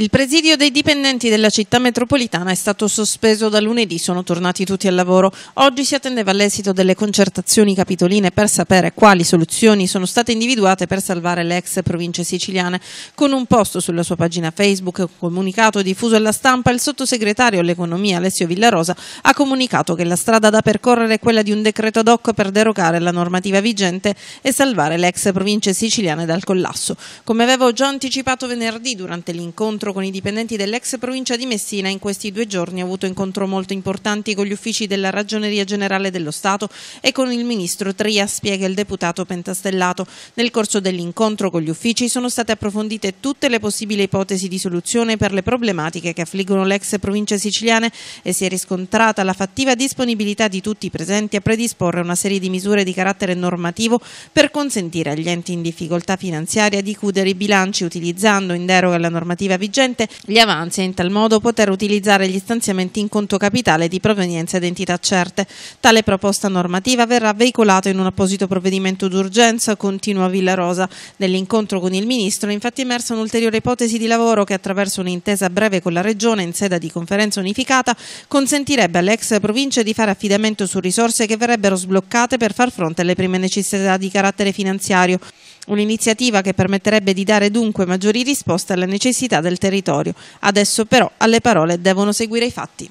Il presidio dei dipendenti della città metropolitana è stato sospeso da lunedì, sono tornati tutti al lavoro. Oggi si attendeva l'esito delle concertazioni capitoline per sapere quali soluzioni sono state individuate per salvare le ex province siciliane. Con un post sulla sua pagina Facebook e un comunicato diffuso alla stampa, il sottosegretario all'economia Alessio Villarosa ha comunicato che la strada da percorrere è quella di un decreto ad hoc per derogare la normativa vigente e salvare le ex province siciliane dal collasso. Come avevo già anticipato venerdì durante l'incontro incontro con i dipendenti dell'ex provincia di Messina in questi due giorni ha avuto incontro molto importanti con gli uffici della Ragioneria Generale dello Stato e con il ministro Tria, spiega il deputato Pentastellato. Nel corso dell'incontro con gli uffici sono state approfondite tutte le possibili ipotesi di soluzione per le problematiche che affliggono le ex province siciliane e si è riscontrata la fattiva disponibilità di tutti i presenti a predisporre una serie di misure di carattere normativo per consentire agli enti in difficoltà finanziaria di chiudere i bilanci utilizzando in deroga la normativa vigente intelligente gli avanzi e in tal modo poter utilizzare gli stanziamenti in conto capitale di provenienza ed entità certe. Tale proposta normativa verrà veicolata in un apposito provvedimento d'urgenza, continua Villarosa. Nell'incontro con il Ministro è infatti emersa un'ulteriore ipotesi di lavoro che attraverso un'intesa breve con la Regione in sede di conferenza unificata consentirebbe alle ex province di fare affidamento su risorse che verrebbero sbloccate per far fronte alle prime necessità di carattere finanziario. Un'iniziativa che permetterebbe di dare dunque maggiori risposte alle necessità del territorio. Adesso però alle parole devono seguire i fatti.